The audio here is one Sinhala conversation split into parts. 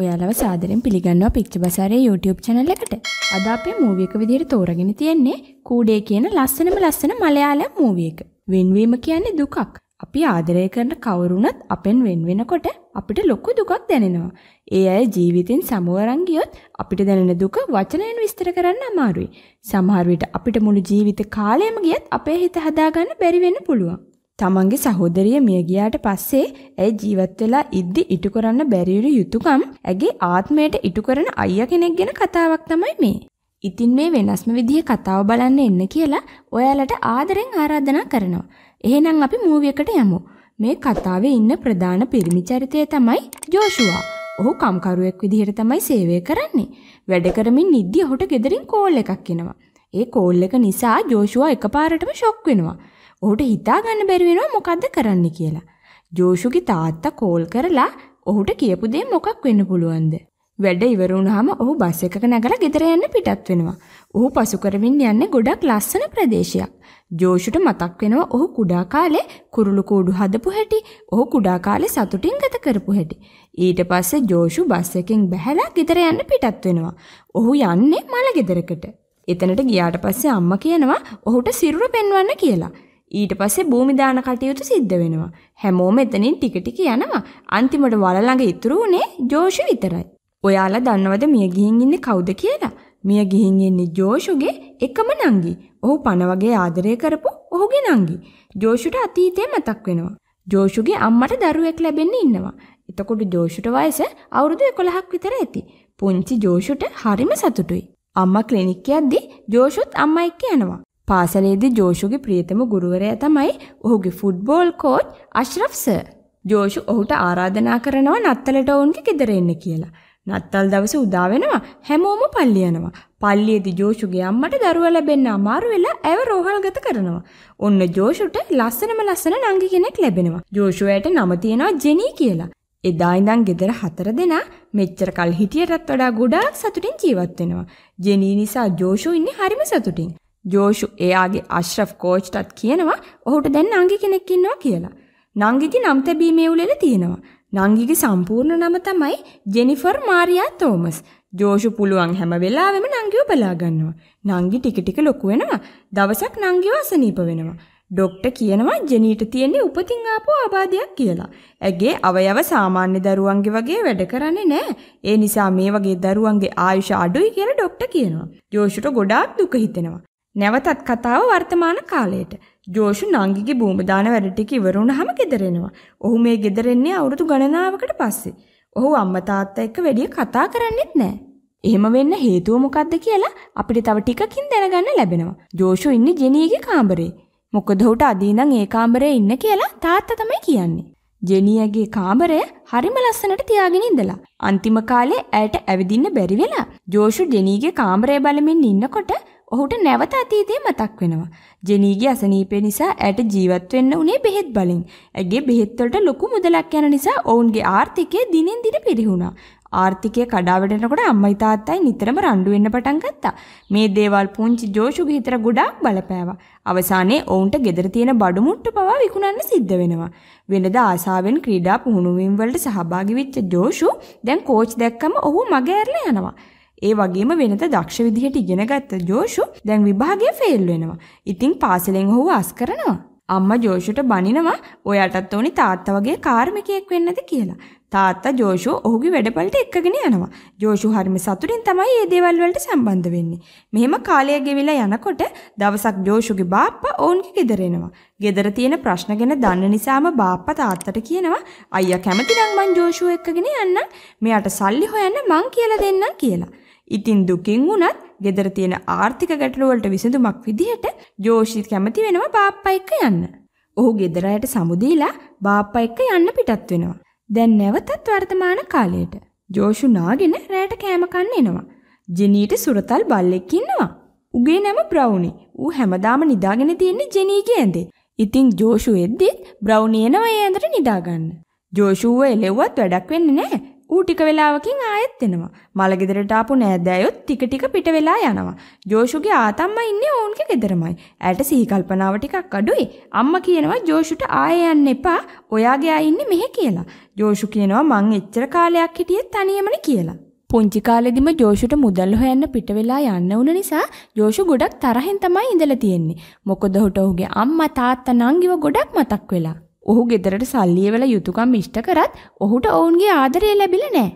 ඔයාලව සාදරෙන් පිළිගන්නවා පික්ච බසාරේ YouTube channel එකට. අද අපි මූවි එක විදිහට තෝරගෙන තියෙන්නේ කූඩේ කියන ලස්සනම ලස්සන මලයාලම් මූවි එක. වෙන්වීම කියන්නේ දුකක්. අපි ආදරය කරන කවුරුණත් අපෙන් වෙන් වෙනකොට අපිට ලොකු දුකක් දැනෙනවා. ඒ අය ජීවිතෙන් සමවරන් ගියොත් අපිට දැනෙන දුක වචනයෙන් විස්තර කරන්න අමාරුයි. සමහර විට අපිට මුළු ජීවිත කාලයම ගියත් අපේ හිත හදාගන්න බැරි වෙන්න පුළුවන්. තමන්ගේ සහෝදරිය මිය ගියාට පස්සේ ඇය ජීවත් වෙලා ඉද්දි ඉටු කරන්න බැරිවිරු යුතුයකම් ඇගේ ආත්මයට ඉටු කරන අයියා කෙනෙක් ගැන කතාවක් තමයි මේ. ඉතින් මේ වෙනස්ම විදිහේ කතාව බලන්න එන්න කියලා ඔයාලට ආදරෙන් ආරාධනා කරනවා. එහෙනම් අපි මූවි එකට යමු. මේ කතාවේ ඉන්න ප්‍රධාන පිරිමි චරිතය තමයි ජෝෂුවා. ඔහු කම්කරුවෙක් විදිහට තමයි සේවය කරන්නේ. වැඩ කරමින් ඉද්දි ඔහුට ගෙදරින් කෝල් එකක් එනවා. ඒ කෝල් එක නිසා ජෝෂුවා එකපාරටම ෂොක් වෙනවා. ඔහුට හිතා ගන්න බැරි වෙනවා මොකද්ද කරන්න කියලා. ජෝෂුගේ තාත්තා කෝල් කරලා ඔහුට කියපු දේ මොකක් වෙන්න පුළුවන්ද? වැඩ ඉවර වුණාම ඔහු බස් එකක නැගලා ගෙදර යන්න පිටත් වෙනවා. ඔහු පසු කරමින් යන්නේ ගොඩක් ලස්සන ප්‍රදේශයක්. ජෝෂුට මතක් වෙනවා ඔහු කුඩා කාලේ කුරුළු කූඩු හදපු හැටි, ඔහු කුඩා කාලේ සතුටින් ගත කරපු හැටි. ඊට පස්සේ ජෝෂු බස් එකෙන් බැහැලා ගෙදර යන්න පිටත් වෙනවා. ඔහු යන්නේ මල ගෙදරකට. එතනට ගියාට පස්සේ අම්මා කියනවා ඔහුට සිරුර පෙන්වන්න කියලා. ඊට පස්සේ භූමිදාන කටයුතු සිද්ධ වෙනවා. හැමෝම එතනින් ටික ටික යනවා. අන්තිමට වල ළඟ ඉතුරු වුණේ ජෝෂු විතරයි. ඔයාලා දන්නවද මිය ගිහින් ඉන්නේ කවුද කියලා? මිය ගිහින් ඉන්නේ ජෝෂුගේ එකම නංගි. ඔහු පණ වගේ ආදරය කරපු ඔහුගේ නංගි. ජෝෂුට අතීතය මතක් වෙනවා. ජෝෂුගේ අම්මට දරුවෙක් ලැබෙන්න ඉන්නවා. එතකොට ජෝෂුට වයස අවුරුදු 11ක් විතර ඇති. පුංචි ජෝෂුට හරිම සතුටුයි. අම්මා ක්ලිනික් යද්දී ජෝෂුත් අම්මා එක්ක යනවා. පාසලේදී ජෝෂුගේ ප්‍රියතම ගුරුවරයා තමයි ඔහුගේ ෆුට්බෝල් කෝච් අශ්රෆ් සර්. ජෝෂු ඔහුට ආරාධනා කරනවා නත්තලට ඔවුන්ගේ ගෙදර එන්න කියලා. නත්තල් දවසේ උදා වෙනවා හැමෝම පල්ලි යනවා. පල්ලියේදී ජෝෂුගේ අම්මට දරුවා ලැබෙන්න අමාරු වෙලා ඇව රෝහල්ගත කරනවා. ඔන්න ජෝෂුට ලස්සනම ලස්සන නංගි කෙනෙක් ලැබෙනවා. ජෝෂුවට නම තියනවා ජෙනී කියලා. එදා ඉඳන් ගෙදර හතර දෙනා මෙච්චර කල් හිටියටත් වඩා ගොඩාක් සතුටින් ජීවත් වෙනවා. ජෙනී නිසා ජෝෂු ඉන්නේ හරිම සතුටින්. ජෝෂු එයාගේ අශ්‍රෆ් කෝච්ටත් කියනවා ඔහුට දැන් නංගි කෙනෙක් ඉන්නවා කියලා. නංගිගේ නම් තැබීමේ උළෙල තියෙනවා. නංගිගේ සම්පූර්ණ නම තමයි ජෙනිෆර් මාරියා තෝමස්. ජෝෂු පුළුවන් හැම වෙලාවෙම නංගිව බලා ගන්නවා. නංගි ටික ටික ලොකු වෙනවා. දවසක් නංගිව අසනීප වෙනවා. ඩොක්ටර් කියනවා ජෙනීට තියෙන්නේ උපතින් ආපු ආබාධයක් කියලා. ඇගේ අවයව සාමාන්‍ය දරුවන්ගේ වගේ වැඩ කරන්නේ නැහැ. ඒ නිසා මේ වගේ දරුවන්ගේ ආයුෂ අඩුයි කියලා ඩොක්ටර් කියනවා. ජෝෂුට ගොඩාක් දුක හිතෙනවා. නැවතත් කතාව වර්තමාන කාලයට. ජෝෂු නංගිගේ බූමදාන වැඩ ටික ඉවරුනහම ගෙදර එනවා. ඔහු මේ ගෙදර එන්නේ අවුරුදු ගණනාවකට පස්සේ. ඔහු අම්මා තාත්තා එක්ක වැඩිය කතා කරන්නෙත් නැහැ. එහෙම වෙන්න හේතුව මොකද්ද කියලා අපිට තව ටිකකින් දැනගන්න ලැබෙනවා. ජෝෂු ඉන්නේ ජෙනීගේ කාමරේ. මොකද ඔහුට අදීනම් ඒ කාමරේ ඉන්න කියලා තාත්තා තමයි කියන්නේ. ජෙනියගේ කාමරය හරිම ලස්සනට තියාගෙන ඉඳලා අන්තිම කාලේ ඇයට ඇවිදින්න බැරි වෙලා ජෝෂු ජෙනීගේ කාමරය බලමින් ඉන්නකොට ඔහුට නැවත අතීතය මතක් වෙනවා. ජෙනීගේ අසනීපය නිසා ඇයට ජීවත් වෙන්න උනේ බෙහෙත් බලින්. ඇගේ බෙහෙත් වලට ලොකු මුදලක් යන නිසා ඔවුන්ගේ ආර්ථිකය දිනෙන් දින පිරිහුණා. ආර්ථිකය කඩාවැටෙනකොට අම්මයි තාත්තයි නිතරම රණ්ඩු වෙන්න පටන් ගත්තා. මේ දේවල් පුංචි ජෝෂුගේ හිතට ගොඩාක් බලපෑවා. අවසානයේ ඔවුන්ට ගෙදර තියෙන බඩු මුට්ටු පවා විකුණන්න සිද්ධ වෙනවා. වෙනදා ආසාවෙන් ක්‍රීඩා පුහුණුවීම් වලට සහභාගී වෙච්ච ජෝෂු දැන් කෝච් දැක්කම ඔහු මගහැරලා යනවා. ඒ වගේම වෙනත දක්ෂ විදිහට ඉගෙන ගත්ත ජෝෂු දැන් විභාගය ෆේල් වෙනවා. ඉතින් පාසලෙන් ඔහුව අස් කරනවා. අම්මා ජෝෂුට බනිනවා ඔයාටත් ඕනි තාත්තා වගේ කාර්මිකයෙක් වෙන්නද කියලා. තාත්තා ජෝෂු ඔහුගේ වැඩපලට එක්කගෙන යනවා. ජෝෂු හරිම සතුටින් තමයි මේ දේවල් වලට සම්බන්ධ වෙන්නේ. මෙහෙම කාලය ගෙවිලා යනකොට දවසක් ජෝෂුගේ බාප්පා ඔවුන්ගේ ගෙදර එනවා. ගෙදර තියෙන ප්‍රශ්න ගැන දන්න නිසාම බාප්පා තාත්තට කියනවා අයියා කැමතිනම් මං ජෝෂුව එක්කගෙන යන්න. මෙයාට සල්ලි හොයන්න මං කියලා දෙන්නම් කියලා. ඉතින් දුකින් වුණත් ගෙදර තියෙන ආර්ථික ගැටලුවලට විසඳුමක් විදිහට ජෝෂි කැමති වෙනවා බාප්පා එක්ක යන්න. ඔහු ගෙදර අයට සමුදීලා බාප්පා එක්ක යන්න පිටත් වෙනවා. දැන් නැවතත් වර්තමාන කාලයට. ජෝෂු නාගෙන රැයට කෑම කන්න එනවා. ජෙනීට සුරතල් බල්ලෙක් ඉන්නවා. උගේ නම බ්‍රවුනි. ඌ හැමදාම නිදාගෙන තියෙන්නේ ජෙනීගේ ඇඳේ. ඉතින් ජෝෂු එද්දිත් බ්‍රවුනි එනවා ඒ ඇඳට නිදාගන්න. ජෝෂුව එලෙව්වත් වැඩක් වෙන්නේ නැහැ. ඌ ටික වෙලාවකින් ආයෙත් එනවා. මල ගෙදරට ආපු නෑදෑයොත් ටික ටික පිට වෙලා යනවා. ජෝෂුගේ ආතම්මා ඉන්නේ ඔවුන්ගේ ගෙදරමයි. ඇයට සිහි කල්පනාව ටිකක් අඩුයි. අම්මා කියනවා ජෝෂුට ආයෙ යන්න එපා. ඔයාගේ ආයි ඉන්නේ මෙහෙ කියලා. ජෝෂු කියනවා මං එච්චර කාලයක් හිටියේ තනියමනේ කියලා. පුංචි කාලෙදිම ජෝෂුට මුදල් හොයන්න පිට වෙලා යන්න වුණ නිසා ජෝෂු ගොඩක් තරහෙන් තමයි ඉඳලා තියෙන්නේ. මොකද ඔහුගේ අම්මා තාත්තා නංගිව ගොඩක් මතක් වෙලා. ඔහු ගෙදරට සල්ලි එවලා යුතුයකම් ඉෂ්ට කරත් ඔහුට ඔවුන්ගේ ආදරය ලැබිලා නැහැ.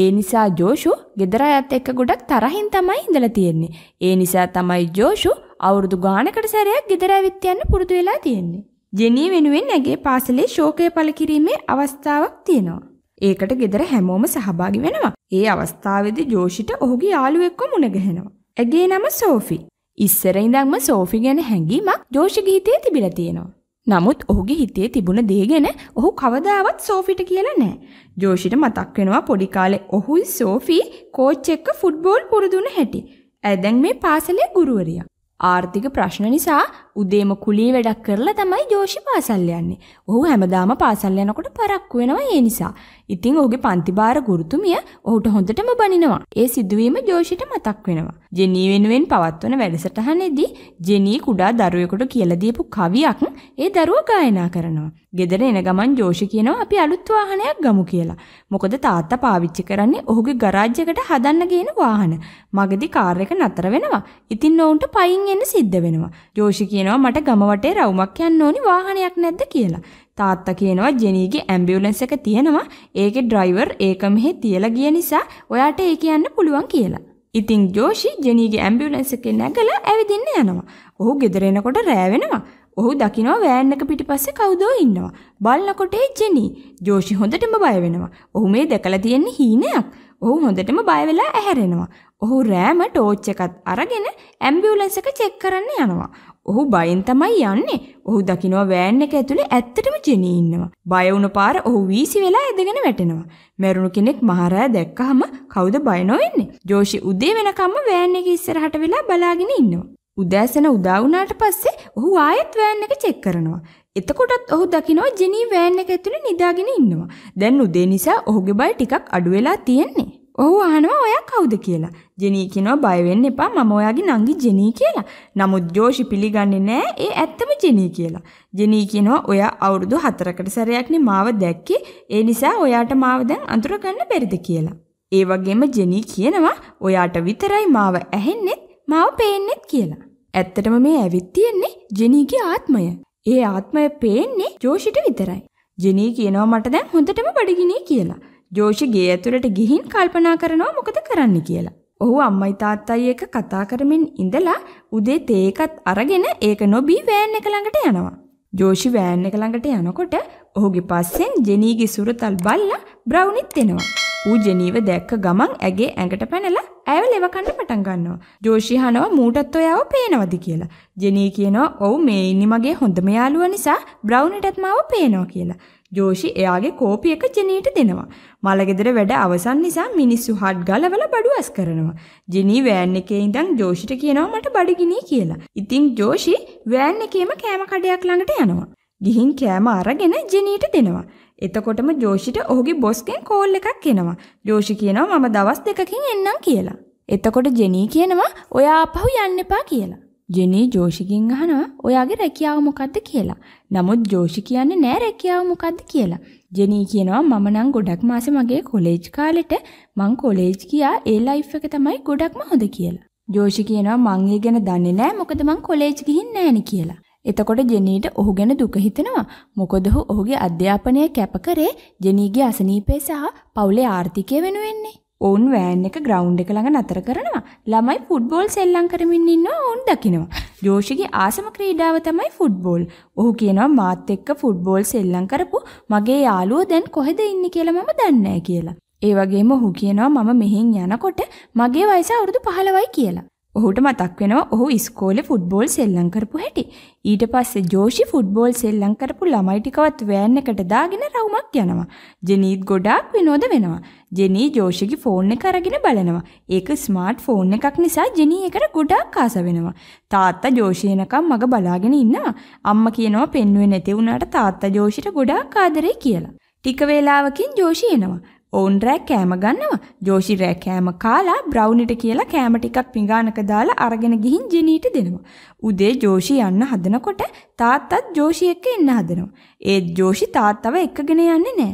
ඒ නිසා ජෝෂු ගෙදර අයත් එක්ක ගොඩක් තරහින් තමයි ඉඳලා තියෙන්නේ. ඒ නිසා තමයි ජෝෂු අවුරුදු ගානකට සැරයක් ගෙදර ඇවිත් යන්න පුරුදු වෙලා තියෙන්නේ. ජෙනී වෙනුවෙන් ඇගේ පාසලේ ශෝකය පළ කිරීමේ අවස්ථාවක් තියෙනවා. ඒකට ගෙදර හැමෝම සහභාගි වෙනවා. ඒ අවස්ථාවේදී ජෝෂිට ඔහුගේ යාළුවෙක්ව මුණ ගැහෙනවා. ඇගේ නම සෝෆි. ඉස්සර ඉඳන්ම සෝෆි ගැන හැඟීමක් ජෝෂිගේ හිතේ තිබිලා තියෙනවා. නමුත් ඔහුගේ හිතේ තිබුණ දේ ගැන ඔහු කවදාවත් සෝෆිට කියලා නෑ. ජෝෂිට මතක් වෙනවා පොඩි කාලේ ඔහුයි සෝෆී කෝච් එක්ක ෆුට්බෝල් පුරුදු වුණ හැටි. ඇදැන් මේ පාසලේ ගුරුවරියා. ආර්ථික ප්‍රශ්න නිසා උදේම කුලී වැඩක් කරලා තමයි ජෝෂි පාසල් යන්නේ. ඔහු හැමදාම පාසල් යනකොට පරක්කු වෙනවා ඒ නිසා. ඉතින් ඔහුගේ පන්ති භාර ගුරුතුමිය ඔහුට හොඳටම බනිනවා. ඒ සිදුවීම ජෝෂිට මතක් වෙනවා. ජෙනී වෙනුවෙන් පවත්වන වැඩසටහනේදී ජෙනී කුඩා දරුවෙකුට කියලා දීපු කවියක් ඒ දරුවා ගායනා කරනවා. ගෙදර එන ගමන් ජෝෂි කියනවා අපි අලුත් වාහනයක් ගමු කියලා. මොකද තාත්තා පාවිච්චි කරන්නේ ඔහුගේ ගරාජ් එකට හදන්න ගේන වාහන. මගදී කාර් එක නතර වෙනවා. ඉතින් ඔවුන්ට පයින් එන්න සිද්ධ වෙනවා. ජෝෂි කියන කියනවා මට ගම වටේ රවුමක් යන්න ඕනි වාහනයක් නැද්ද කියලා. තාත්තා කියනවා ජෙනීගේ ඇම්බියුලන්ස් එක තියෙනවා. ඒකේ ඩ්‍රයිවර් ඒක මෙහෙ තියලා ගිය නිසා ඔයාට ඒක යන්න පුළුවන් කියලා. ඉතින් ජෝෂි ජෙනීගේ ඇම්බියුලන්ස් එකේ නැගලා ඇවිදින්න යනවා. ඔහු ගෙදර එනකොට රෑ වෙනවා. ඔහු දකිනවා වෑන් එක පිටිපස්සේ කවුදෝ ඉන්නවා. බලනකොට ඒ ජෙනී ජෝෂි හොඳටම බය වෙනවා. ඔහු මේ දැකලා තියෙන හීනයක්. ඔහු හොඳටම බය වෙලා ඇහැරෙනවා. ඔහු රෑම ටෝච් එකත් අරගෙන ඇම්බියුලන්ස් එක චෙක් කරන්න යනවා. ඔහු බයෙන් තමයි යන්නේ. ඔහු දකිනවා වෑන් එක ඇතුලේ ඇත්තටම ජෙනී ඉන්නවා. බය වුණ පාර ඔහු වීසි වෙලා ඇදගෙන වැටෙනවා. මැරුණු කෙනෙක් මහරෑ දැක්කහම කවුද බය නොවෙන්නේ? ජෝෂි උදේ වෙනකම්ම වෑන් එක ඉස්සරහට වෙලා බලාගෙන ඉන්නවා. උදෑසන උදා වුණාට පස්සේ ඔහු ආයෙත් වෑන් එක චෙක් කරනවා. එතකොටත් ඔහු දකිනවා ජෙනී වෑන් එක ඇතුලේ නිදාගෙන ඉන්නවා. දැන් උදේ නිසා ඔහුගේ බය ටිකක් අඩු වෙලා තියෙන්නේ. ඔහු අහනවා ඔයා කවුද කියලා. ජෙනී කියනවා බය වෙන්න එපා මම ඔයාගේ නංගි ජෙනී කියලා. නමුත් ජෝෂි පිළිගන්නේ නැහැ ඒ ඇත්තම ජෙනී කියලා. ජෙනී කියනවා ඔයා අවුරුදු 4කට සැරයක්නේ මාව දැක්කේ. ඒ නිසා ඔයාට මාව දැන් අඳුර ගන්න බැරිද කියලා. ඒ වගේම ජෙනී කියනවා ඔයාට විතරයි මාව ඇහෙන්නෙත් මාව පේන්නෙත් කියලා. ඇත්තටම මේ ඇවිත් තියෙන්නේ ජෙනීගේ ආත්මය. ඒ ආත්මය පේන්නේ ජෝෂිට විතරයි. ජෙනී කියනවා මට දැන් හොඳටම බඩගිනි කියලා. ජෝෂි ගේ ඇතුළට ගිහින් කල්පනා කරනවා මොකද කරන්න කියලා. ඔහු අම්මයි තාත්තයි එක්ක කතා කරමින් ඉඳලා උදේ තේ එකත් අරගෙන ඒක නොබී වෑන් එක ළඟට යනවා. ජෝෂි වෑන් එක ළඟට යනකොට ඔහුගේ පස්සෙන් ජෙනීගේ සුරතල් බල්ලා බ්‍රවුනිත් එනවා. ඌ ජෙනීව දැක්ක ගමන් ඇගේ ඇඟට පැනලා ඇයව ලෙවකන්න පටන් ගන්නවා. ජෝෂි හනවා මූටත් ඔයාව පේනවද කියලා. ජෙනී කියනවා ඔව් මේ ඉන්නේ මගේ හොඳම යාළුවා නිසා බ්‍රවුන්ටත් මාව පේනවා කියලා. ජෝෂි එයාගේ කෝපි එක ජෙනීට දෙනවා. මලගෙදර වැඩ අවසන් නිසා මිනිස්සු හට් ගලවලා බඩු ඇස් කරනවා. ජෙනී වෑන් එකේ ඉඳන් ජෝෂිට කියනවා මට බඩගිනි කියලා. ඉතින් ජෝෂි වෑන් එකේම කෑම කඩයක් ළඟට යනවා. ගිහින් කෑම අරගෙන ජෙනීට දෙනවා. එතකොටම ජෝෂිට ඔහුගේ බොස්ගෙන් කෝල් එකක් එනවා. ජෝෂි කියනවා මම දවස් දෙකකින් එන්නම් කියලා. එතකොට ජෙනී කියනවා ඔයා ආපහු යන්න එපා කියලා. ජෙනී ජෝෂිකින් අහනවා ඔයාගේ රැකියාව මොකක්ද කියලා. නමුත් ජෝෂි කියන්නේ නෑ රැකියාව මොකක්ද කියලා. ජෙනී කියනවා මම නම් ගොඩක් මාසෙ මගේ කොලේජ් කාලෙට මං කොලේජ් ගියා ඒ ලයිෆ් එක තමයි ගොඩක්ම හොඳ කියලා. ජෝෂි කියනවා මං ඒ ගැන දන්නේ නෑ මොකද මං කොලේජ් ගිහින් නෑනේ කියලා. එතකොට ජෙනීට ඔහු ගැන දුක හිතෙනවා. මොකද ඔහු ඔහුගේ අධ්‍යාපනය කැප කරේ ජෙනීගේ අසනීපය සහ පවුලේ ආර්ථිකය වෙනුවෙන්නේ. ඔවුන් වෑන් එක ග්‍රවුන්ඩ් එක ළඟ නතර කරනවා. ළමයි ෆුට්බෝල් සෙල්ලම් කරමින් ඉන්නවා ඔවුන් දකිනවා. ජෝෂිගේ ආසම ක්‍රීඩාව තමයි ෆුට්බෝල්. ඔහු කියනවා මාත් එක්ක ෆුට්බෝල් සෙල්ලම් කරපු මගේ යාළුවෝ දැන් කොහෙද ඉන්නේ කියලා මම දන්නේ කියලා. ඒ වගේම ඔහු කියනවා මම මෙහෙන් යනකොට මගේ වයස අවුරුදු 15යි කියලා. ඔහුට මතක් වෙනවා ඔහු ඉස්කෝලේ ෆුට්බෝල් සෙල්ලම් කරපු හැටි. ඊට පස්සේ ජෝෂි ෆුට්බෝල් සෙල්ලම් කරපු ළමයි ටිකවත් වෑන් එකට දාගෙන රවුමක් යනවා. ජෙනීත් ගොඩාක් විනෝද වෙනවා. ජෙනී ජෝෂිගේ ෆෝන් එක අරගෙන බලනවා. ඒක ස්මාර්ට් ෆෝන් එකක් නිසා ජෙනී ඒකට ගොඩාක් ආස වෙනවා. තාත්තා ජෝෂි එනකම් මග බලාගෙන ඉන්නවා. අම්මා කියනවා පෙන්වුවේ නැති වුණාට තාත්තා ජෝෂිට ගොඩාක් ආදරේ කියලා. ටික වේලාවකින් ජෝෂි එනවා. ඔවුන් රෑ කෑම ගන්නවා. ජෝෂි රෑ කෑම කාලා බ්‍රවුනිට කියලා කෑම ටිකක් පිඟානක දාලා අරගෙන ගිහින් ජෙනීට දෙනවා. උදේ ජෝෂි යන්න හදනකොට තාත්තත් ජෝෂි එක්ක එන්න හදනවා. ඒත් ජෝෂි තාත්තව එක්කගෙන යන්නේ නැහැ.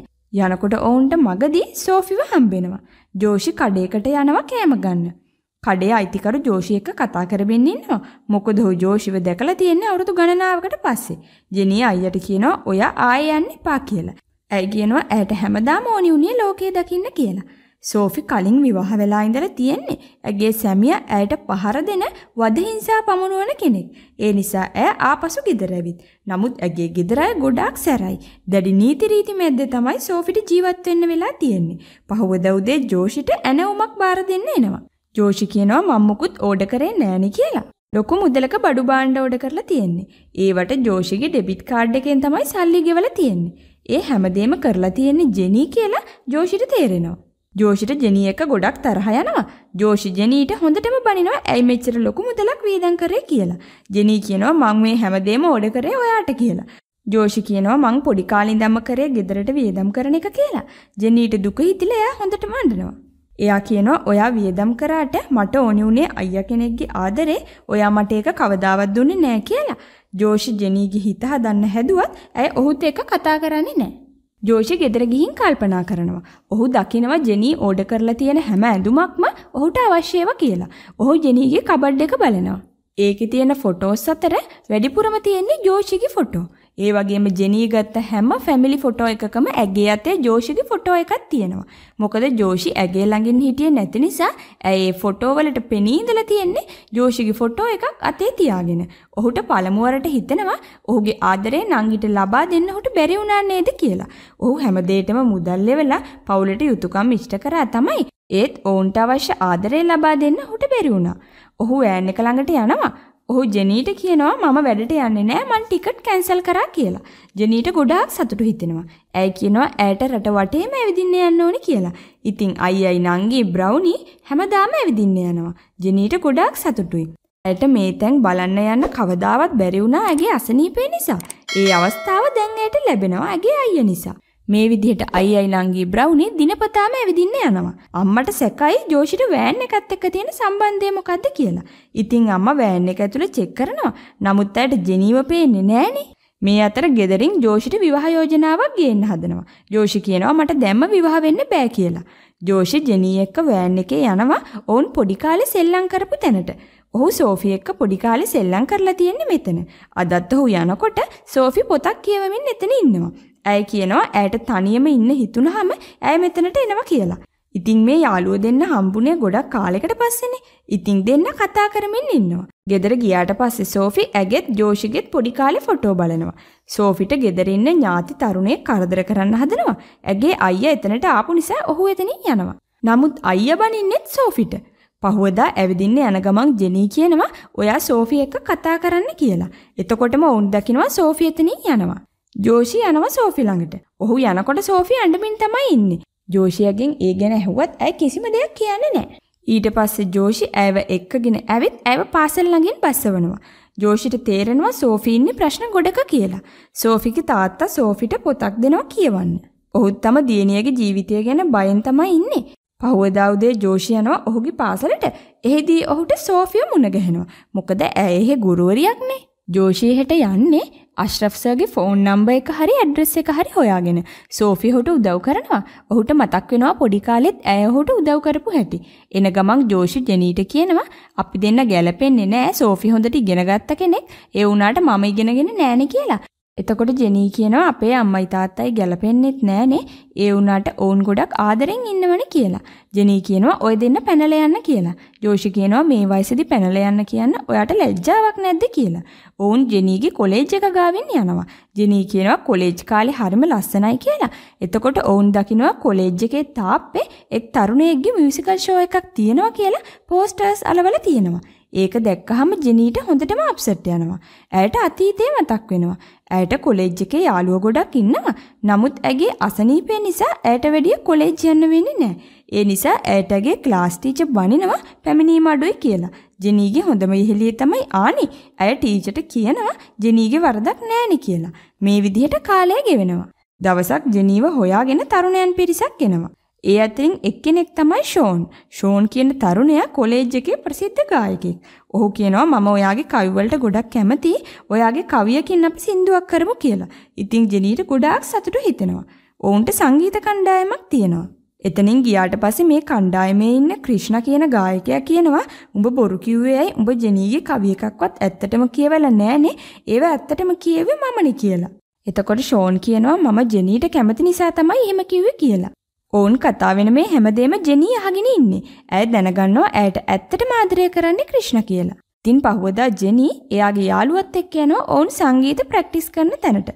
යනකොට ඔවුන්ට මගදී සෝෆිව හම්බෙනවා. ජෝෂි කඩේකට යනවා කෑම ගන්න. කඩේ අයිතිකරු ජෝෂි එක්ක කතා කරමින් ඉන්නවා. මොකද ඔහු ජෝෂිව දැකලා තියෙන්නේ අවුරුදු ගණනාවකට පස්සේ. ජෙනී අයියට කියනවා ඔයා ආයෙ යන්න එපා කියලා. ඇයි කියනවා ඇයට හැමදාම ඕනි වුණේ ලෝකේ දකින්න කියලා. සෝෆි කලින් විවාහ වෙලා ඉඳලා තියෙන්නේ. ඇගේ සැමියා ඇයට පහර දෙන වද හිංසා පමුණුවන කෙනෙක්. ඒ නිසා ඇය ආපසු ගෙදර ඇවිත්. නමුත් ඇගේ ගෙදර අය ගොඩාක් සැරයි. දැඩි නීති රීති මැද්දේ තමයි සෝෆිට ජීවත් වෙන්න වෙලා තියෙන්නේ. පහවද උදේ ජෝෂිට ඇනවුමක් බාර දෙන්න එනවා. ජෝෂි කියනවා මම මුකුත් ඕඩර් කරේ නෑනේ කියලා. ලොකු මුදලක බඩු භාණ්ඩ ඕඩර් කරලා තියෙන්නේ. ඒවට ජෝෂිගේ ඩෙබිට් කාඩ් එකෙන් තමයි සල්ලි ගෙවලා තියෙන්නේ. ඒ හැමදේම කරලා තියෙන්නේ ජෙනී කියලා ජෝෂිට තේරෙනවා. ජෝෂිට ජෙනී එක ගොඩක් තරහ යනවා. ජෝෂි ජෙනීට හොඳටම බනිනවා ඇයි මෙච්චර ලොකු මුදලක් වියදම් කරේ කියලා. ජෙනී කියනවා මං මේ හැමදේම ඕඩර් කරේ ඔයාට කියලා. ජෝෂි කියනවා මං පොඩි කාලේ ඉඳන්ම කරේ ගෙදරට වියදම් කරන එක කියලා. ජෙනීට දුක හිතිලා එයා හොඳටම අඬනවා. එයා කියනවා ඔයා වියදම් කරාට මට ඕනි උනේ අයියා කෙනෙක්ගේ ආදරේ ඔයා මට ඒක කවදාවත් දුන්නේ නැහැ කියලා. ජෝෂි ජෙනීගේ හිත හදන්න හැදුවත් ඇය ඔහුත් එක්ක කතා කරන්නේ නැහැ. ජෝෂි ගෙදර ගිහින් කල්පනා කරනවා. ඔහු දකිනවා ජෙනී ඕඩර් කරලා තියෙන හැම ඇඳුමක්ම ඔහුට අවශ්‍ය ඒවා කියලා. ඔහු ජෙනීගේ කබඩ් එක බලනවා. ඒකේ තියෙන ෆොටෝස් අතර වැඩිපුරම තියෙන්නේ ජෝෂිගේ ෆොටෝ. ඒ වගේම ජෙනී ගත්ත හැම ෆැමිලි ෆොටෝ එකකම ඇගේ අතේ ජෝෂිගේ ෆොටෝ එකක් තියෙනවා. මොකද ජෝෂි ඇගේ ළඟින් හිටියේ නැති නිසා ඇයි ඒ ෆොටෝ වලට පෙනී ඉඳලා තියෙන්නේ ජෝෂිගේ ෆොටෝ එකක් අතේ තියාගෙන. ඔහුට පළමුවරට හිතෙනවා ඔහුගේ ආදරේ නංගිට ලබා දෙන්න ඔහුට බැරි වුණා නේද කියලා. ඔහු හැමදේටම මුදල් ලෙවලා පවුලට යුතුයකම් ඉෂ්ට කරා තමයි. ඒත් ඔවුන්ට අවශ්‍ය ආදරය ලබා දෙන්න ඔහුට බැරි වුණා. ඔහු ඈන් එක ළඟට යනවා. ඔහු ජෙනීට කියනවා මම වැඩට යන්නේ නෑ මං ටිකට් කැන්සල් කරා කියලා. ජෙනීට ගොඩාක් සතුටු හිතෙනවා. ඇයි කියනවා ඇයට රට වටේම ඇවිදින්න යන්න ඕනි කියලා. ඉතින් අයියයි නංගි බ්‍රවුනි හැමදාම ඇවිදින්න යනවා. ජෙනීට ගොඩාක් සතුටුයි. ඇයට මේ තැන් බලන්න යන්න කවදාවත් බැරි වුණා ඇගේ අසනීපය නිසා. ඒ අවස්ථාව දැන් ඇයට ලැබෙනවා ඇගේ අයියා නිසා. මේ විදිහට අයියයි නංගී බ්‍රවුනි දිනපතාම ඇවිදින්න යනවා. අම්මට සැකයි ජෝෂිට වෑන් එකත් එක්ක තියෙන සම්බන්ධය මොකද්ද කියලා. ඉතින් අම්මා වෑන් එක ඇතුලේ චෙක් කරනවා. නමුත් ඇයට ජෙනීව පේන්නේ නෑනේ. මේ අතර ගෙදරින් ජෝෂිට විවාහ යෝජනාවක් ගේන්න හදනවා. ජෝෂි කියනවා මට දැම්ම විවාහ වෙන්න බෑ කියලා. ජෝෂි ජෙනී එක්ක වෑන් එකේ යනවා. ඔවුන් පොඩි කාලේ සෙල්ලම් කරපු තැනට. ඔහු සෝෆි එක්ක පොඩි කාලේ සෙල්ලම් කරලා තියෙන්නේ මෙතන. අදත් ඔහු යනකොට සෝෆි පොතක් කියවමින් එතන ඉන්නවා. ඇයි කියනවා ඇයට තනියම ඉන්න හිතුනහම ඇය මෙතනට එනවා කියලා. ඉතින් මේ යාළුව දෙන්න හම්බුනේ ගොඩක් කාලෙකට පස්සේනේ. ඉතින් දෙන්න කතා කරමින් ඉන්නවා. ගෙදර ගියාට පස්සේ සෝෆි ඇගෙත් ජෝෂිගෙත් පොඩි කාලේ ෆොටෝ බලනවා. සෝෆිට ගෙදර ඉන්න ඥාති තරුණයෙක් කරදර කරන්න හදනවා. ඇගේ අයියා එතනට ආපු නිසා ඔහු එතනින් යනවා. නමුත් අයියා බනින්නෙත් සෝෆිට. පහුවදා ඇවිදින්න යන ගමන් ජෙනී කියනවා ඔයා සෝෆි එක්ක කතා කරන්න කියලා. එතකොටම ඔවුන් දකිනවා සෝෆි එතනින් යනවා. ජෝෂි යනවා සෝෆි ළඟට. ඔහු යනකොට සෝෆි අඬමින් තමයි ඉන්නේ. ජෝෂියගෙන් ඒ ගැන ඇහුවත් ඇය කිසිම දෙයක් කියන්නේ නැහැ. ඊට පස්සේ ජෝෂි ඇයව එක්කගෙන ඇවිත් ඇයව පාසල් ළඟින් බස්සවනවා. ජෝෂිට තේරෙනවා සෝෆි ඉන්නේ ප්‍රශ්න ගොඩක කියලා. සෝෆිගේ තාත්තා සෝෆිට පොතක් දෙනවා කියවන්න. ඔහුත් තම දියණියගේ ජීවිතය ගැන බයෙන් තමයි ඉන්නේ. පහුවදා උදේ ජෝෂි යනවා ඔහුගේ පාසලට. එෙහිදී ඔහුට සෝෆිය මුණ ගැහෙනවා. මොකද ඇය එහි ගුරුවරියක්නේ. ජෝෂි හෙට යන්නේ අශ්රෆ් සර්ගේ ෆෝන් නම්බර් එක හරි ඇඩ්‍රස් එක හරි හොයාගෙන සෝෆි ඔහුට උදව් කරනවා. ඔහුට මතක් වෙනවා පොඩි කාලෙත් ඇය ඔහුට උදව් කරපු හැටි. එන ගමන් ජෝෂි ජෙනීට කියනවා අපි දෙන්න ගැලපෙන්නේ නෑ සෝෆි හොඳට ඉගෙන ගත්ත කෙනෙක්. ඒ වුණාට මම ඉගෙනගෙන නෑනේ කියලා. එතකොට ජෙනී කියනවා අපේ අම්මයි තාත්තයි ගැලපෙන්නෙත් නෑනේ ඒ වුණාට ඔවුන් ගොඩක් ආදරෙන් ඉන්නවනේ කියලා. ජෙනී කියනවා ඔය දෙන්න පැනලා යන්න කියලා. ජෝෂි කියනවා මේ වයසේදී පැනලා යන්න කියන්න ඔයාට ලැජ්ජාවක් නැද්ද කියලා. ඔවුන් ජෙනීගේ කොලෙජ් එක ගාවින් යනවා. ජෙනී කියනවා කොලෙජ් කාලේ හරිම ලස්සනයි කියලා. එතකොට ඔවුන් දකිනවා කොලෙජ් එකේ තාප්පේ එක් තරුණයෙක්ගේ මියුසිකල් ෂෝ එකක් තියෙනවා කියලා පෝස්ටර්ස් අලවලා තියෙනවා. ඒක දැක්කහම ජෙනීට හොඳටම අප්සෙට් යනවා. ඇයට අතීතය මතක් වෙනවා. ඇයට කොලෙජ් එකේ යාළුවෝ ගොඩක් ඉන්නවා. නමුත් ඇගේ අසනීපය නිසා ඇයට වැඩිය කොලෙජ් යන්න වෙන්නේ නැහැ. ඒ නිසා ඇයටගේ ක්ලාස් ටීචර් බනිනවා පැමිණීම අඩුයි කියලා. ජෙනීගේ හොඳම ඉහෙළිය තමයි ආනි. ඇය ටීචර්ට කියනවා ජෙනීගේ වරදක් නැහැනේ කියලා. මේ විදිහට කාලය ගෙවෙනවා. දවසක් ජෙනීව හොයාගෙන තරුණයන් පිරිසක් එනවා. ඒ අතරින් එක්කෙනෙක් තමයි ෂෝන්. ෂෝන් කියන තරුණයා කොලෙජ් එකේ ප්‍රසිද්ධ ගායකයෙක්. ඔහු කියනවා මම ඔයාගේ කවි වලට ගොඩක් කැමතියි. ඔයාගේ කවියකින් අපි සින්දුවක් කරමු කියලා. ඉතින් ජෙනීට ගොඩාක් සතුටු හිතෙනවා. ඔවුන්ට සංගීත කණ්ඩායමක් තියෙනවා. එතනින් ගියාට පස්සේ මේ කණ්ඩායමේ ඉන්න ක්‍රිෂ්ණ කියන ගායකයා කියනවා උඹ බොරු කිව්වේ ඇයි උඹ ජෙනීගේ කවි එකක්වත් ඇත්තටම කියවලා නැහනේ. ඒව ඇත්තටම කියෙව්වේ මමනේ කියලා. එතකොට ෂෝන් කියනවා මම ජෙනීට කැමති නිසා තමයි එහෙම කිව්වේ කියලා. ඔවුන් කතා වෙන මේ හැමදේම ජෙනී අහගෙන ඉන්නේ. ඇය දැනගන්නවා ඇයට ඇත්තටම ආදරය කරන්නේ ක්‍රිෂ්ණ කියලා. ඉතින් පහුවදා ජෙනී එයාගේ යාළුවත් එක්ක යනවා ඔවුන් සංගීත ප්‍රැක්ටිස් කරන තැනට.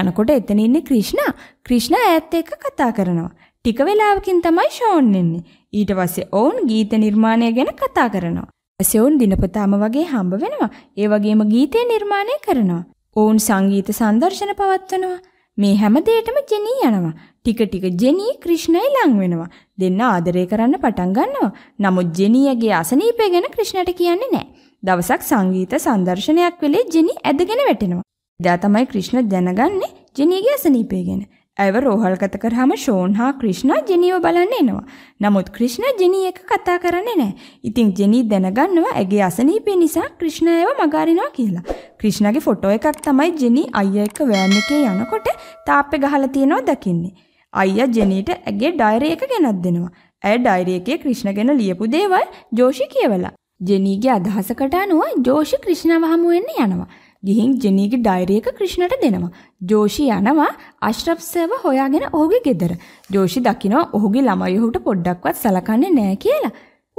යනකොට එතන ඉන්නේ ක්‍රිෂ්ණා. ක්‍රිෂ්ණා ඇයත් එක්ක කතා කරනවා. ටික වෙලාවකින් තමයි ෂෝන් එන්නේ. ඊට පස්සේ ඔවුන් ගීත නිර්මාණය ගැන කතා කරනවා. සෙවුන් දිනපතාම වගේ හම්බ වෙනවා. ඒ වගේම ගීතය නිර්මාණය කරනවා. ඔවුන් සංගීත සංදර්ශන පවත්වනවා. මේ හැම දෙයකම ජෙනී යනවා. ටික ටික ජෙනී ක්‍රිෂ්ණයි ලං වෙනවා. දෙන්න ආදරය කරන්න පටන් ගන්නවා. නමුත් ජෙනීගේ අසනීපය ගැන ක්‍රිෂ්ණට කියන්නේ නැහැ. දවසක් සංගීත සංදර්ශනයක් වෙලේ ජෙනී ඇදගෙන වැටෙනවා. එදා තමයි ක්‍රිෂ්ණ දැනගන්නේ ජෙනීගේ අසනීපය ගැන. ඇව රෝහල් ගත කරහම ෂෝන් හා ක්‍රිෂ්ණා ජෙනීව බලන්න එනවා. නමුත් ක්‍රිෂ්ණ ජෙනී එක කතා කරන්නේ නැහැ. ඉතින් ජෙනී දැනගන්නවා ඇගේ අසනීපය නිසා ක්‍රිෂ්ණ ඇව මගහරිනවා කියලා. ක්‍රිෂ්ණාගේ ෆොටෝ එකක් තමයි ජෙනී අයියා එක්ක වෑන් එකේ යනකොට තාප්පේ ගහලා තියෙනවා දකින්නේ. අයියා ජෙනීට ඇගේ ඩයරි එක ගෙනත් දෙනවා. ඇය ඩයරි එකේ ක්‍රිෂ්ණ ගැන ලියපු දේවල් ජෝෂි කියවලා. ජෙනීගේ අදහසකට අනුව ජෝෂි ක්‍රිෂ්ණව හමු වෙන්න යනවා. ගිහින් ජෙනීගේ ඩයරි එක ක්‍රිෂ්ණට දෙනවා. ජෝෂි යනවා අශ්රෆ් සර්ව හොයාගෙන ඔහුගේ ගෙදර. ජෝෂි දකිනවා ඔහුගේ ළමයි ඔහුට පොඩ්ඩක්වත් සලකන්නේ නැහැ කියලා.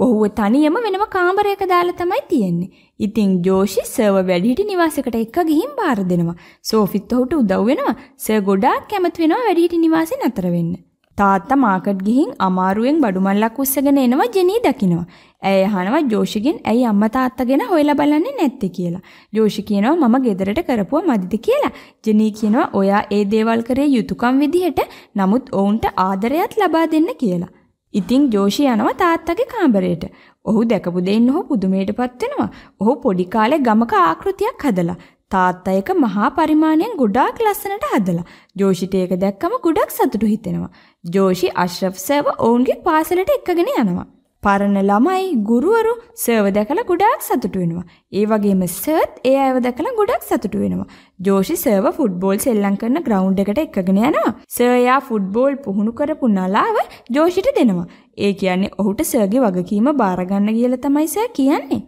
ඔහුව තනියම වෙනම කාමරයක දාලා තමයි තියෙන්නේ. ඉතින් ජෝෂි සර්ව වැඩිහිටි නිවාසයකට එක්ක ගිහින් බාර දෙනවා. සෝෆිත් ඔහුට උදව් වෙනවා. සර් ගොඩාක් කැමති වෙනවා වැඩිහිටි නිවාසේ නතර වෙන්න. තාත්තා මාකට් ගිහින් අමාරුවෙන් බඩු මල්ලක් උස්සගෙන එනවා ජෙනී දකිනවා. ඇය අහනවා ජෝෂිගෙන් ඇයි අම්මා තාත්තා ගැන හොයලා බලන්නේ නැත්තේ කියලා. ජෝෂි කියනවා මම ගෙදරට කරපුව මදිද කියලා. ජෙනී කියනවා ඔයා ඒ දේවල් කරේ යුතුයකම් විදිහට නමුත් ඔවුන්ට ආදරයත් ලබා දෙන්න කියලා. ඉතින් ජෝෂි යනවා තාත්තගේ කාමරයට. ඔහු දැකපු දෙයින් ඔහු පුදුමයටපත් වෙනවා. ඔහු පොඩි කාලේ ගමක ආකෘතියක් හදලා තාත්තා එක මහා පරිමාණයෙන් ගොඩාක් ලස්සනට හදලා. ජෝෂිට ඒක දැක්කම ගොඩක් සතුටු හිතෙනවා. ජෝෂි අශ්රෆ් සර්ව ඔවුන්ගේ පාසලට එක්කගෙන යනවා. පරණ ළමයි ගුරුවරු සර්ව දැකලා ගොඩාක් සතුටු වෙනවා. ඒ වගේම සර්ත් ඒ අයව දැකලා ගොඩක් සතුටු වෙනවා. ජෝෂි සර්ව ෆුට්බෝල් සෙල්ලම් කරන ග්‍රවුන්ඩ් එකට එක්කගෙන යනවා. සර්යා ෆුට්බෝල් පුහුණු කරපු නලාව ජෝෂිට දෙනවා. ඒ කියන්නේ ඔහුට සර්ගේ වගකීම බාරගන්න කියලා තමයි සර් කියන්නේ.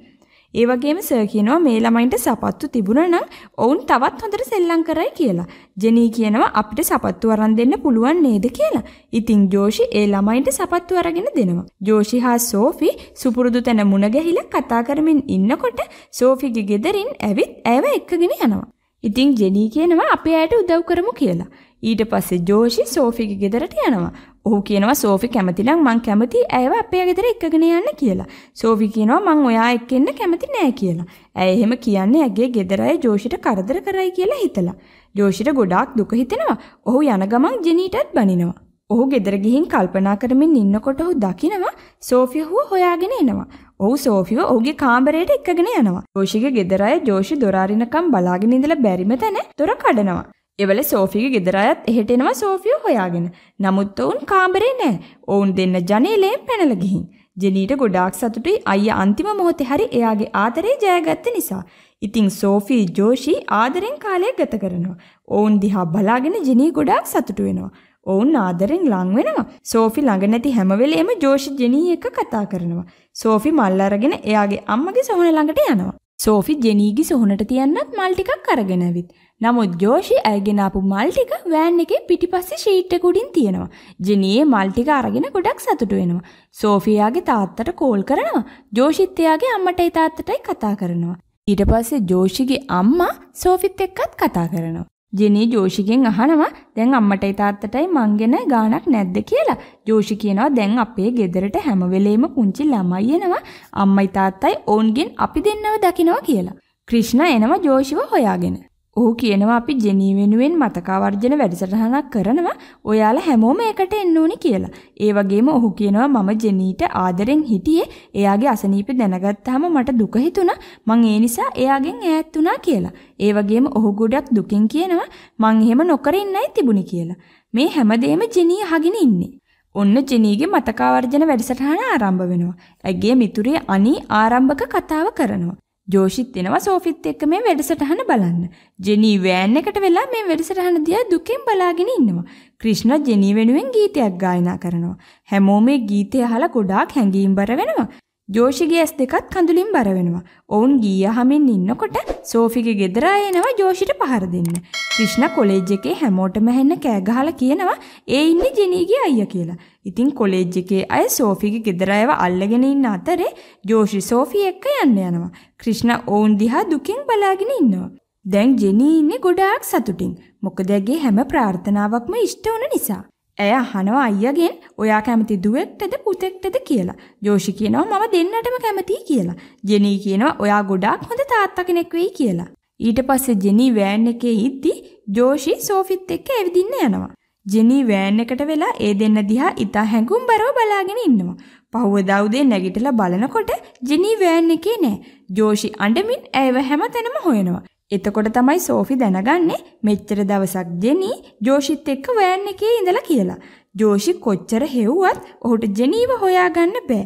ඒ වගේම සර් කියනවා මේ ළමයින්ට සපත්තු තිබුණා නම් ඔවුන් තවත් හොඳට සෙල්ලම් කරයි කියලා. ජෙනී කියනවා අපිට සපත්තු අරන් දෙන්න පුළුවන් නේද කියලා. ඉතින් ජෝෂි ඒ ළමයින්ට සපත්තු අරගෙන දෙනවා. ජෝෂි හා සෝෆි සුපුරුදු තැන මුණ ගැහිලා කතා කරමින් ඉන්නකොට සෝෆිගේ ගෙදරින් ඇවිත් ඇව එක්කගෙන යනවා. ඉතින් ජෙනී කියනවා අපේ ඇයට උදව් කරමු කියලා. ඊට පස්සේ ජෝෂි සෝෆිගේ ගෙදරට යනවා. ඔහු කියනවා සෝෆි කැමතිනම් මං කැමති ඇයව අපේ ගෙදර එක්කගෙන යන්න කියලා. සෝෆි කියනවා මං ඔයා එක්ක එන්න කැමති නෑ කියලා. ඇය එහෙම කියන්නේ ඇගේ ගෙදර අය ජෝෂිට කරදර කරයි කියලා හිතලා. ජෝෂිට ගොඩාක් දුක හිතෙනවා. ඔහු යන ගමන් ජෙනීටත් බනිනවා. ඔහු ගෙදර ගිහින් කල්පනා කරමින් ඉන්නකොට ඔහු දකිනවා සෝෆිය හුව හොයාගෙන එනවා. ඔහු සෝෆිව ඔහුගේ කාමරයට එක්කගෙන යනවා. ජෝෂිගේ ගෙදර අය ජෝෂි දොර අරිනකම් බලාගෙන ඉඳලා බැරිම තැන දොර කඩනවා. එවල සෝෆිගේ ගෙදර අයත් එහෙට එනවා සෝෆියෝ හොයාගෙන. නමුත් ඔවුන් කාමරේ නැහැ. ඔවුන් දෙන්න ජනේලයෙන් පැනලා ගිහින්. ජෙනීට ගොඩාක් සතුටුයි අයියා අන්තිම මොහොතේ හරි එයාගේ ආදරේ ජයගත්ත නිසා. ඉතින් සෝෆී ජෝෂි ආදරෙන් කාලය ගත කරනවා. ඔවුන් දිහා බලාගෙන ජෙනී ගොඩාක් සතුටු වෙනවා. ඔවුන් ආදරෙන් ලං වෙනවා. සෝෆි ළඟ නැති හැම වෙලේම ජෝෂි ජෙනී එක කතා කරනවා. සෝෆි මල් අරගෙන එයාගේ අම්මගේ සොහන ළඟට යනවා. සෝෆි ජෙනීගි සොහොනට තියන්නත් මල් ටිකක් අරගෙනවිත්. නමුත් ජෝෂි ඇගෙන ආපු මල් ටික වෑන් එකේ පිටිපස්සේ ෂීට් එක උඩින් තියෙනවා. ජෙනී මල් ටික අරගෙන ගොඩක් සතුටු වෙනවා. සෝෆියාගේ තාත්තට කෝල් කරනවා. ජෝෂිත් එයාගේ අම්මටයි තාත්තටයි කතා කරනවා. ඊට පස්සේ ජෝෂිගේ අම්මා සෝෆිත් එක්කත් කතා කරනවා. ජෙනී ජෝෂිගෙන් අහනවා දැන් අම්මටයි තාත්තටයි මං ගැන ගාණක් නැද්ද කියලා. ජෝෂි කියනවා දැන් අපේ ගෙදරට හැම වෙලෙම පුංචි ළමයි එනවා අම්මයි තාත්තයි ඔවුන්ගෙන් අපි දෙන්නව දකිනවා කියලා. ක්‍රිෂ්ණ එනවා ජෝෂිව හොයාගෙන. ඔහු කියනවා අපි ජෙනී වෙනුවෙන් මතක වර්ජන වැඩසටහනක් කරනවා. ඔයාලා හැමෝම ඒකට එන්න ඕනි කියලා. ඒ වගේම ඔහු කියනවා මම ජෙනීට ආදරෙන් හිටියේ. එයාගේ අසනීප දැනගත්තාම මට දුක හිතුණා. මං ඒ නිසා එයාගෙන් ඈත් වුණා කියලා. ඒ වගේම ඔහු ගොඩක් දුකින් කියනවා මං එහෙම නොකර ඉන්නයි තිබුණේ කියලා. මේ හැමදේම ජෙනී අහගෙන ඉන්නේ. ඔන්න ජෙනීගේ මතකාවර්ජන වැඩසටහන ආරම්භ වෙනවා. ඇගේ මිතුරිය අනී ආරම්භක කතාව කරනවා. ජෝෂිත් එනවා සෝෆිත් එක්ක මේ වැඩසටහන බලන්න. ජෙනී වෑන් එකට වෙලා මේ වැඩසටහන දිහා දුකෙන් බලාගෙන ඉන්නවා. ක්‍රිෂ්ණ ජෙනී වෙනුවෙන් ගීතයක් ගායනා කරනවා. හැමෝම මේ ගීතය අහලා ගොඩාක් හැඟීම්බර වෙනවා. ජෝෂිගේ ඇස් දෙකත් කඳුලින් බර වෙනවා. ඔවුන් ගීයහමින් ඉන්නකොට සෝෆිගේ ගෙදර එනවා ජෝෂිට පහර දෙන්න. ක්‍රිෂ්ණ කොලේජ් එකේ හැමෝටම හෙන්න කෑ ගහලා කියනවා ඒ ඉන්නේ ජෙනීගේ අයියා කියලා. ඉතින් කොලේජ් එකේ අය සෝෆිගේ ගෙදර අයව අල්ලගෙන ඉන්න අතරේ ජෝෂි සෝෆි එක්ක යන්න යනවා. ක්‍රිෂ්ණ ඔවුන් දිහා දුකින් බලාගෙන ඉන්නවා. දැන් ජෙනී ඉන්නේ ගොඩාක් සතුටින්. මොකද ඇගේ හැම ප්‍රාර්ථනාවක්ම ඉෂ්ට වුණ නිසා. ඇය අහනවා අයියගෙන් ඔයා කැමති දුවෙක්ටද පුතෙක්ටද කියලා. ජෝෂි කියනවා මම දෙන්නටම කැමතියි කියලා. ජෙනී කියනවා ඔයා ගොඩාක් හොඳ තාත්තා කෙනෙක් වෙයි කියලා. ඊට පස්සේ ජෙනී වෑන් එකේ ඉද්දි ජෝෂි සෝෆිත් එක්ක ඇවිදින්න යනවා. ජෙනී වෑන් එකට වෙලා ඒ දෙන්න දිහා ඉතා හැඟුම්බරව බලාගෙන ඉන්නවා. පහුවදා උදේ නැගිටලා බලනකොට ජෙනී වෑන් එකේ නෑ. ජෝෂි අඬමින් ඇයව හැමතැනම හොයනවා. එතකොට තමයි සෝෆි දැනගන්නේ මෙච්චර දවසක් ජෙනී ජෝෂිත් එක්ක වෑන් එකේ ඉඳලා කියලා. ජෝෂි කොච්චර හෙව්වත් ඔහුට ජෙනීව හොයාගන්න බෑ.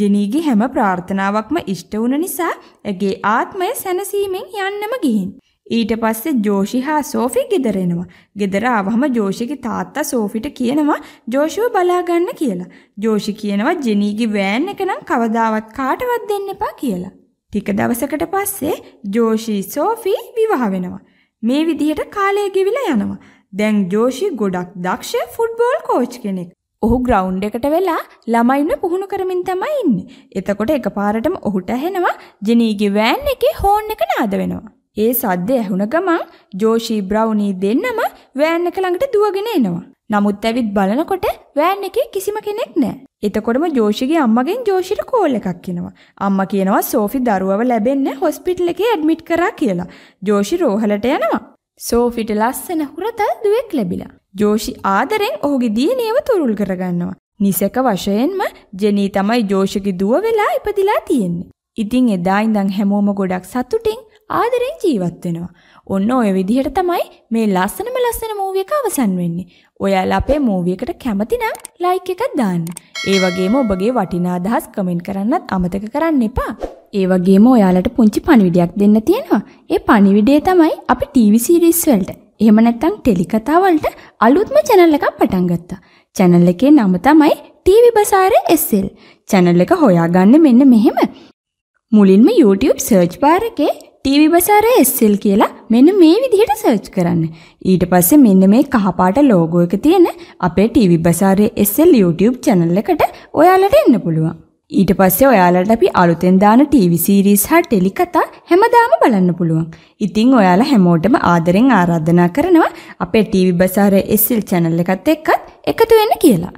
ජෙනීගේ හැම ප්‍රාර්ථනාවක්ම ඉෂ්ට වුණ නිසා ඇගේ ආත්මය සැනසීමෙන් යන්නම ගිහින්. ඊට පස්සේ ජෝෂි හා සෝෆි ගෙදර එනවා. ගෙදර ආවම ජෝෂිගේ තාත්තා සෝෆිට කියනවා ජෝෂිව බලාගන්න කියලා. ජෝෂි කියනවා ජෙනීගේ වෑන් එක නම් කවදාවත් කාටවත් දෙන්න එපා කියලා. ටික දවසකට පස්සේ ජෝෂි සෝෆි විවාහ වෙනවා. මේ විදිහට කාලය ගෙවිලා යනවා. දැන් ජෝෂි ගොඩක් දක්ෂ ෆුට්බෝල් කෝච් කෙනෙක්. ඔහු ග්‍රවුන්ඩ් එකට වෙලා ළමයින්ව පුහුණු කරමින් තමයි ඉන්නේ. එතකොට එකපාරටම ඔහුට ඇහෙනවා ජෙනීගේ වෑන් එකේ හෝන් එක නාද වෙනවා. ඒ සද්දය ඇහුණ ගමන් ජෝෂි බ්‍රවුනි දෙන්නම වෑන් එක ළඟට දුවගෙන එනවා. නමුත් ඇවිත් බලනකොට වෑන් එකේ කිසිම කෙනෙක් නැහැ. එතකොටම ජෝෂිගේ අම්මගෙන් ජෝෂිට කෝල් එකක් එනවා. අම්මා කියනවා සෝෆි දරුවව ලැබෙන්න හොස්පිටල් එකේ ඇඩ්මිට් කරා කියලා. ජෝෂි රෝහලට යනවා. සෝෆිට ලස්සන හුරතල් දුවෙක් ලැබිලා. ජෝෂි ආදරෙන් ඔහුගේ දියණියව තුරුල් කරගන්නවා. නිසක වශයෙන්ම ජෙනී තමයි ජෝෂිගේ දුව වෙලා ඉපදිලා තියෙන්නේ. ඉතින් එදා ඉඳන් හැමෝම ගොඩක් සතුටින් ආදරෙන් ජීවත් වෙනවා. ඔන්න ඔය විදිහට තමයි මේ ලස්සනම ලස්සන මූවි එක අවසන් වෙන්නේ. ඔයාලා අපේ මූවී එකට කැමති නම් ලයික් එකක් දාන්න. ඒ වගේම ඔබගේ වටිනා අදහස් කමෙන්ට් කරන්නත් අමතක කරන්න එපා. ඒ වගේම ඔයාලට පුංචි පණිවිඩයක් දෙන්න තියෙනවා. ඒ පණිවිඩය තමයි අපි ටීවී සීරීස් වලට. එහෙම නැත්නම් ටෙලිකතා වලට අලුත්ම channel එකක් පටන් ගත්තා. channel එකේ නම තමයි TV බසාර SL. channel එක හොයාගන්න මෙන්න මෙහෙම. මුලින්ම YouTube search bar එකේ ටීවි බසාර SL කියලා මෙන්න මේ විදිහට සර්ච් කරන්න. ඊට පස්සේ මෙන්න මේ කහපාට ලෝගෝ එක තියෙන අපේ ටීවි බසාරේ SL YouTube channel එකට ඔයාලට එන්න පුළුවන්. ඊට පස්සේ ඔයාලට අපි අලුතෙන් දාන ටීවි සීරීස් හා ටෙලිකතා හැමදාම බලන්න පුළුවන්. ඉතින් ඔයාලා හැමෝටම ආදරෙන් ආරාධනා කරනවා අපේ ටීවි බසාරේ SL channel එකත් එක්කත් එකතු වෙන්න කියලා.